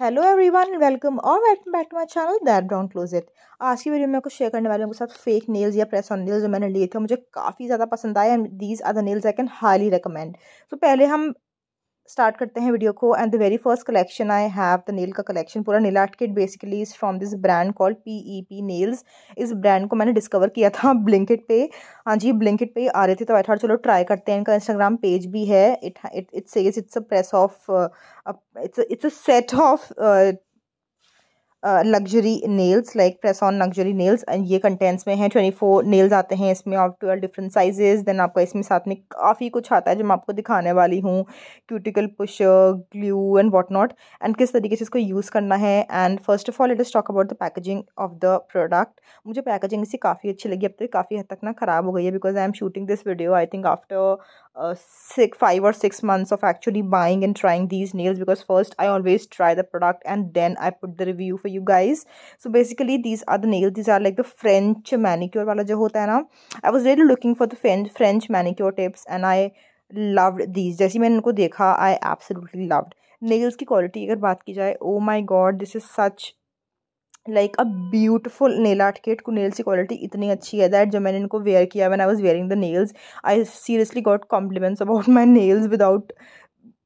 Hello everyone welcome और welcome back to my channel that brown closet आज की video में कुछ शेयर करने वाले हूँ साथ फेक नेल्स या प्रेस ऑन नेल्स जो मैंने लिए थे मुझे काफ़ी ज़्यादा पसंद आए and these are the nails I can highly recommend तो पहले हम स्टार्ट करते हैं वीडियो को and the very first collection I have the nail का कलेक्शन पूरा nail art kit basically is from this brand called P E P nails इस brand को मैंने डिस्कवर किया था ब्लिंकिट पे हाँ जी ब्लिंकिट पे आ रहे थे तो आई थॉट चलो ट्राई करते हैं इनका इंस्टाग्राम पेज भी है it it it's it's a press of it's it's a set of luxury nails like press on luxury nails and ये कंटेंट्स में हैं ट्वेंटी फोर नेल्स आते हैं इसमें of twelve different sizes then आपका इसमें साथ में काफ़ी कुछ आता है जो मैं आपको दिखाने वाली हूँ cuticle push glue and what not and किस तरीके से इसको यूज़ करना है and first of all it is talk about the packaging of the product मुझे पैकेजिंग इसी काफ़ी अच्छी लगी अब तो काफ़ी हद तक ना ख़राब हो गई है because I am shooting this video I think after uh, six five or six months of actually buying and trying these nails because first i always try the product and then i put the review for you guys so basically these are the nails these are like the french manicure wala jo hota hai na i was really looking for the french french manicure tips and i loved these Jaisi मैंने unko dekha, I absolutely loved nails. की quality agar baat की जाए oh my god, this is such like a beautiful nail art kit nails की quality इतनी अच्छी है that जब मैंने इनको वेयर किया when I was wearing the nails I seriously got compliments about my nails without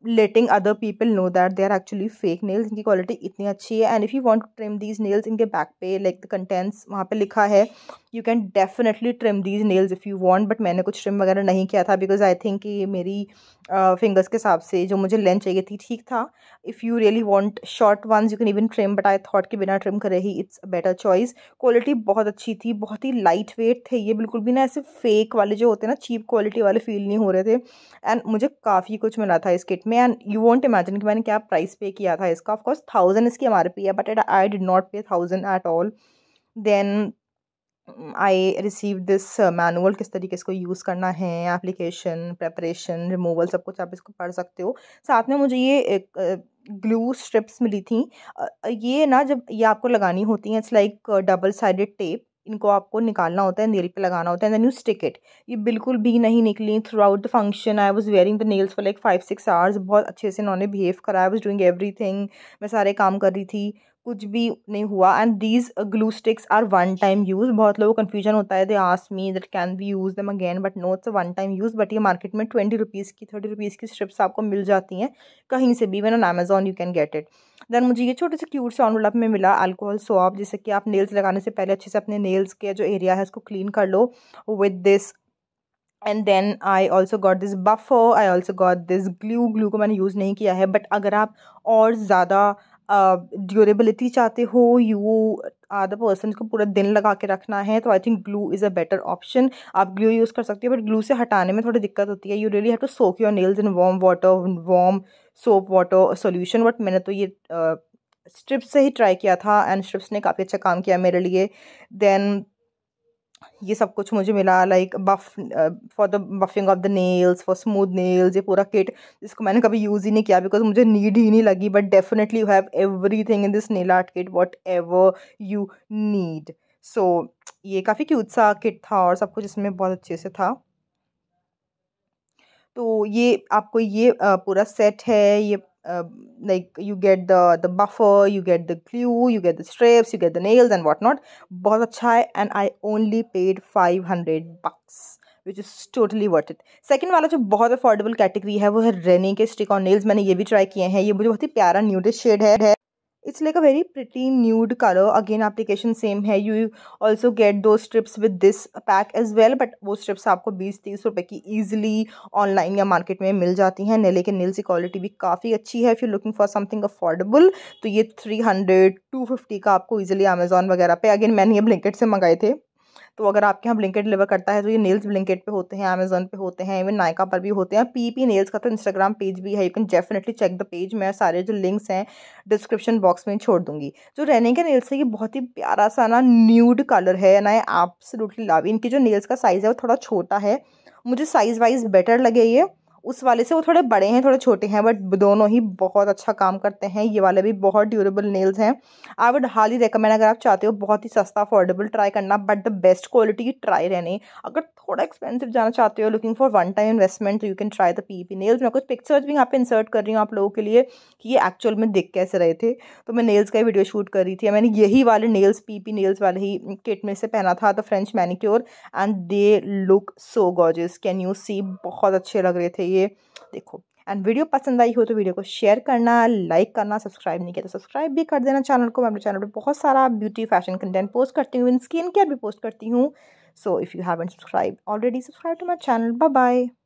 letting other people know that they are actually fake nails इनकी quality इतनी अच्छी है and if you want to trim these nails इनके back पे like the contents वहाँ पर लिखा है you can definitely trim these nails if you want but मैंने कुछ ट्रिम वगैरह नहीं किया था बिकॉज आई थिंक कि मेरी फिंगर्स uh, के हिसाब से जो मुझे लेंथ चाहिए थी ठीक था if you really want short ones you can even trim but I thought के बिना ट्रिम करे ही it's a better choice quality बहुत अच्छी थी बहुत ही लाइट वेट थे ये बिल्कुल भी ना ऐसे फेक वाले जो होते हैं ना चीप क्वालिटी वाले फील नहीं हो रहे थे एंड मुझे काफ़ी कुछ मिला था इस किट में मैं यू वॉन्ट इमेजिन कि मैंने क्या प्राइस पे किया था इसका ऑफकोर्स थाउजेंड इसकी एम आर पी है but at I did not pay thousand at all then I receive this manual किस तरीके इसको यूज़ करना है एप्लीकेशन प्रेपरेशन रिमूवल सब कुछ आप इसको पढ़ सकते हो साथ में मुझे ये एक, ग्लू uh, स्ट्रिप्स मिली थी ये ना जब ये आपको लगानी होती हैं it's like double sided tape इनको आपको निकालना होता है नेल पे लगाना होता है देन यू स्टिक इट ये बिल्कुल भी नहीं निकली throughout the function I was wearing the nails for like five six hours बहुत अच्छे से इन्होंने बिहेव करा I was doing everything मैं सारे काम कर रही थी कुछ भी नहीं हुआ and these glue sticks are one time use बहुत लोगों को कन्फ्यूजन होता है they ask me that can be use them again but no it's one time use but ये मार्केट में ट्वेंटी रुपीज़ की थर्टी रुपीज़ की स्ट्रिप्स आपको मिल जाती हैं कहीं से भी one on Amazon you can get it then मुझे ये छोटे से क्यूट से ऑनवलप में मिला अल्कोहल सोप जैसे कि आप नेल्स लगाने से पहले अच्छे से अपने नेल्स के जो एरिया है उसको क्लीन कर लो with this and then I also got this buffer I also got this glue glue को मैंने यूज़ नहीं किया है बट अगर आप और ज़्यादा ड्यूरेबिलिटी चाहते हो यू आर द पर्सन को पूरा दिन लगा के रखना है तो I think glue is a better option आप ग्लू यूज़ कर सकते हो बट ग्लू से हटाने में थोड़ी दिक्कत होती है you really have to soak your nails in warm water warm soap water solution but मैंने तो ये स्ट्रिप्स से ही ट्राई किया था एंड स्ट्रिप्स ने काफ़ी अच्छा काम किया मेरे लिए देन ये सब कुछ मुझे मिला like buff for the buffing of the nails for smooth nails ये पूरा किट जिसको मैंने कभी यूज़ ही नहीं किया बिकॉज मुझे नीड ही नहीं लगी but definitely you have everything in this nail art kit whatever you need so ये काफ़ी क्यूट सा किट था और सब कुछ इसमें बहुत अच्छे से था तो ये आपको ये uh, पूरा सेट है ये uh, like you get the the buffer you get the glue you get the strips you get the nails and whatnot bahut acha hai and I only paid 500 bucks which is totally worth it second वाला जो बहुत affordable category है वो है रेनी के stick और nails मैंने ये भी ट्राई किए हैं ये मुझे बहुत ही प्यारा न्यूडिस शेड है it's like a very pretty nude color again application same है you also get those strips with this pack as well but वो strips आपको बीस तीस रुपए की easily online या market में मिल जाती हैं नेले के नील्स की क्वालिटी भी काफ़ी अच्छी है if you're looking for something affordable तो ये थ्री हंड्रेड टू फिफ्टी का आपको easily अमेजोन वगैरह पे अगेन मैंने ये ब्लैंकेट से मंगाए थे तो अगर आपके यहाँ ब्लिंकेट डिलीवर करता है तो ये नेल्स ब्लिंकेट पे होते हैं अमेजोन पे होते हैं इवन नायका पर भी होते हैं पी पी नेल्स का तो इंस्टाग्राम पेज भी है you can definitely check the page मैं सारे जो लिंक्स हैं डिस्क्रिप्शन बॉक्स में छोड़ दूंगी जो रहने का नेल्स है ये बहुत ही प्यारा सा ना न्यूड कलर है ना आप एब्सोल्युटली लव इनकी जो नेल्स का साइज़ है वो थोड़ा छोटा है मुझे साइज़ वाइज बेटर लगे ये उस वाले से वो थोड़े बड़े हैं थोड़े छोटे हैं बट दोनों ही बहुत अच्छा काम करते हैं ये वाले भी बहुत ड्यूरेबल नेल्स हैं आई वुड हाली रिकमेंड अगर आप चाहते हो बहुत ही सस्ता अफोर्डेबल ट्राई करना बट द बेस्ट क्वालिटी की ट्राई रहने अगर थोड़ा एक्सपेंसिव जाना चाहते हो looking for one time investment you can try the P P nails मैं कुछ पिक्चर्स भी यहाँ पे इंसर्ट कर रही हूँ आप लोगों के लिए कि ये एक्चुअल में दिख कैसे रहे थे तो मैं नेल्स का ही वीडियो शूट कर रही थी मैंने यही वाले नेल्स पी पी नेल्स वाले ही किट में से पहना था the French manicure and they look so gorgeous can you see बहुत अच्छे लग रहे थे चाहिए देखो एंड वीडियो पसंद आई हो तो वीडियो को शेयर करना लाइक करना सब्सक्राइब नहीं किया तो सब्सक्राइब भी कर देना चैनल को मैं अपने चैनल पे बहुत सारा ब्यूटी फैशन कंटेंट पोस्ट करती हूँ इन स्किन केयर भी पोस्ट करती हूँ so if you haven't subscribe already subscribe to my channel bye bye